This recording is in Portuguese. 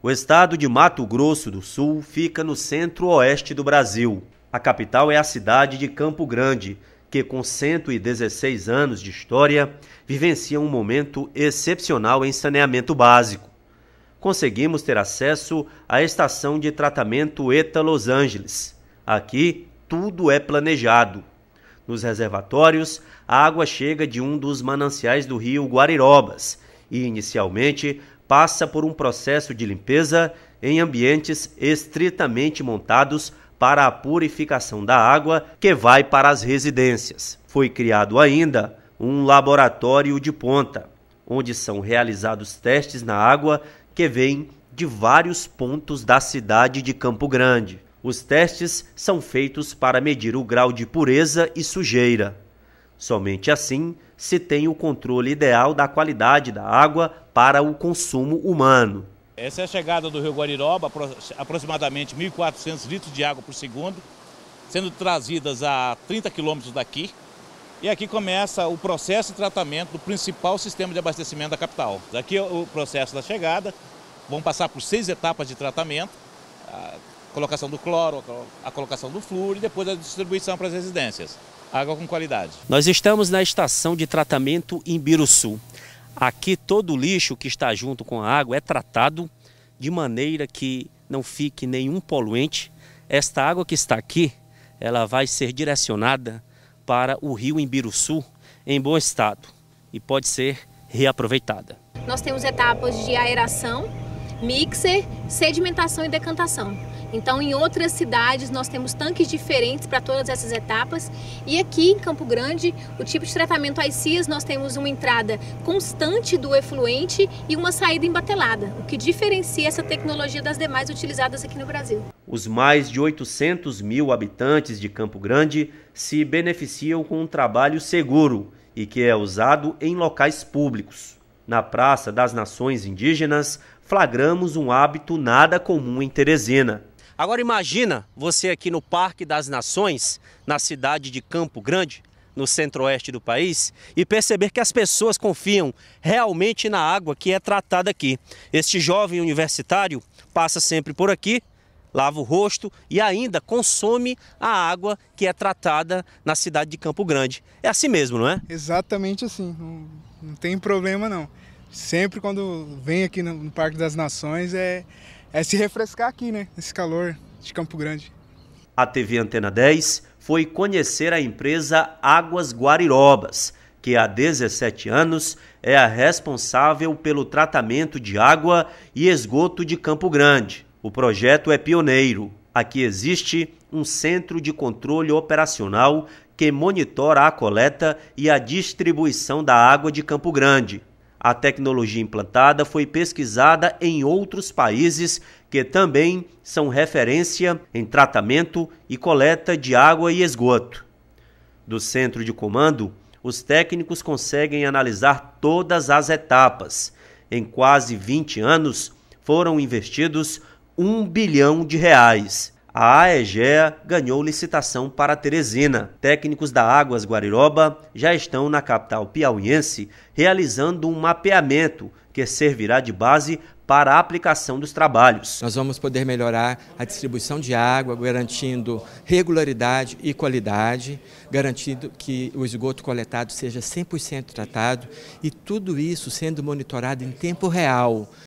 O estado de Mato Grosso do Sul fica no centro-oeste do Brasil. A capital é a cidade de Campo Grande, que, com 116 anos de história, vivencia um momento excepcional em saneamento básico. Conseguimos ter acesso à estação de tratamento ETA Los Angeles. Aqui, tudo é planejado. Nos reservatórios, a água chega de um dos mananciais do rio Guarirobas e, inicialmente, passa por um processo de limpeza em ambientes estritamente montados para a purificação da água que vai para as residências. Foi criado ainda um laboratório de ponta, onde são realizados testes na água que vem de vários pontos da cidade de Campo Grande. Os testes são feitos para medir o grau de pureza e sujeira. Somente assim se tem o controle ideal da qualidade da água para o consumo humano. Essa é a chegada do rio Guariroba, aproximadamente 1.400 litros de água por segundo, sendo trazidas a 30 quilômetros daqui. E aqui começa o processo de tratamento do principal sistema de abastecimento da capital. Aqui é o processo da chegada, vão passar por seis etapas de tratamento, a colocação do cloro, a colocação do flúor e depois a distribuição para as residências água com qualidade. Nós estamos na estação de tratamento Sul. Aqui todo o lixo que está junto com a água é tratado de maneira que não fique nenhum poluente. Esta água que está aqui, ela vai ser direcionada para o rio Imbiruçu em bom estado e pode ser reaproveitada. Nós temos etapas de aeração, mixer, sedimentação e decantação. Então, em outras cidades, nós temos tanques diferentes para todas essas etapas. E aqui em Campo Grande, o tipo de tratamento ICIAS, nós temos uma entrada constante do efluente e uma saída embatelada, o que diferencia essa tecnologia das demais utilizadas aqui no Brasil. Os mais de 800 mil habitantes de Campo Grande se beneficiam com um trabalho seguro e que é usado em locais públicos. Na Praça das Nações Indígenas, flagramos um hábito nada comum em Teresina Agora imagina você aqui no Parque das Nações, na cidade de Campo Grande, no centro-oeste do país, e perceber que as pessoas confiam realmente na água que é tratada aqui. Este jovem universitário passa sempre por aqui, lava o rosto e ainda consome a água que é tratada na cidade de Campo Grande. É assim mesmo, não é? Exatamente assim. Não, não tem problema não. Sempre quando vem aqui no Parque das Nações é é se refrescar aqui, né? Nesse calor de Campo Grande. A TV Antena 10 foi conhecer a empresa Águas Guarirobas, que há 17 anos é a responsável pelo tratamento de água e esgoto de Campo Grande. O projeto é pioneiro. Aqui existe um centro de controle operacional que monitora a coleta e a distribuição da água de Campo Grande a tecnologia implantada foi pesquisada em outros países que também são referência em tratamento e coleta de água e esgoto. Do centro de comando, os técnicos conseguem analisar todas as etapas. Em quase 20 anos, foram investidos um bilhão de reais a AEGEA ganhou licitação para Teresina. Técnicos da Águas Guariroba já estão na capital piauiense realizando um mapeamento que servirá de base para a aplicação dos trabalhos. Nós vamos poder melhorar a distribuição de água, garantindo regularidade e qualidade, garantindo que o esgoto coletado seja 100% tratado e tudo isso sendo monitorado em tempo real.